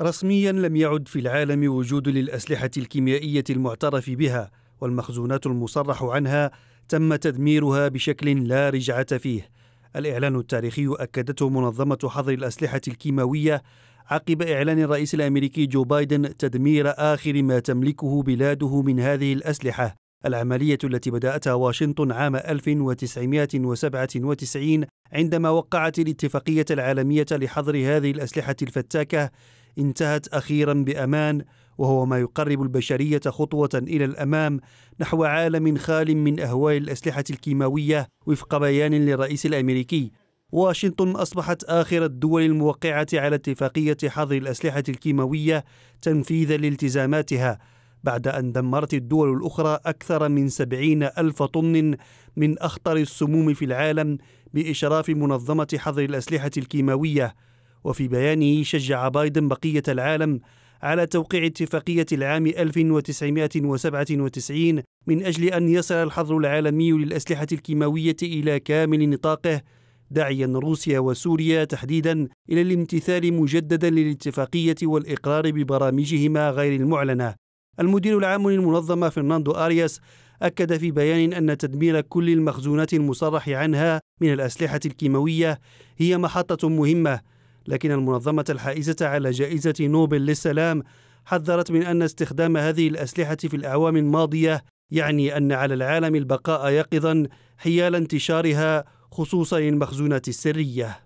رسميا لم يعد في العالم وجود للأسلحة الكيميائية المعترف بها والمخزونات المصرح عنها تم تدميرها بشكل لا رجعة فيه الإعلان التاريخي أكدته منظمة حظر الأسلحة الكيماوية عقب إعلان الرئيس الأمريكي جو بايدن تدمير آخر ما تملكه بلاده من هذه الأسلحة العملية التي بدأتها واشنطن عام 1997 عندما وقعت الاتفاقية العالمية لحظر هذه الأسلحة الفتاكة انتهت اخيرا بامان وهو ما يقرب البشريه خطوه الى الامام نحو عالم خال من اهواء الاسلحه الكيماويه وفق بيان للرئيس الامريكي واشنطن أصبحت آخر الدول الموقعة على اتفاقية حظر الأسلحة الكيماوية تنفيذا لالتزاماتها بعد أن دمرت الدول الأخرى أكثر من سبعين ألف طن من أخطر السموم في العالم بإشراف منظمة حظر الأسلحة الكيماوية وفي بيانه شجع بايدن بقية العالم على توقيع اتفاقية العام 1997 من أجل أن يصل الحظر العالمي للأسلحة الكيماوية إلى كامل نطاقه داعيا روسيا وسوريا تحديدا إلى الامتثال مجددا للاتفاقية والإقرار ببرامجهما غير المعلنة المدير العام للمنظمة فرناندو آرياس أكد في بيان أن تدمير كل المخزونات المصرح عنها من الأسلحة الكيماوية هي محطة مهمة لكن المنظمة الحائزة على جائزة نوبل للسلام حذرت من أن استخدام هذه الأسلحة في الأعوام الماضية يعني أن على العالم البقاء يقظا حيال انتشارها خصوصا المخزونات السريه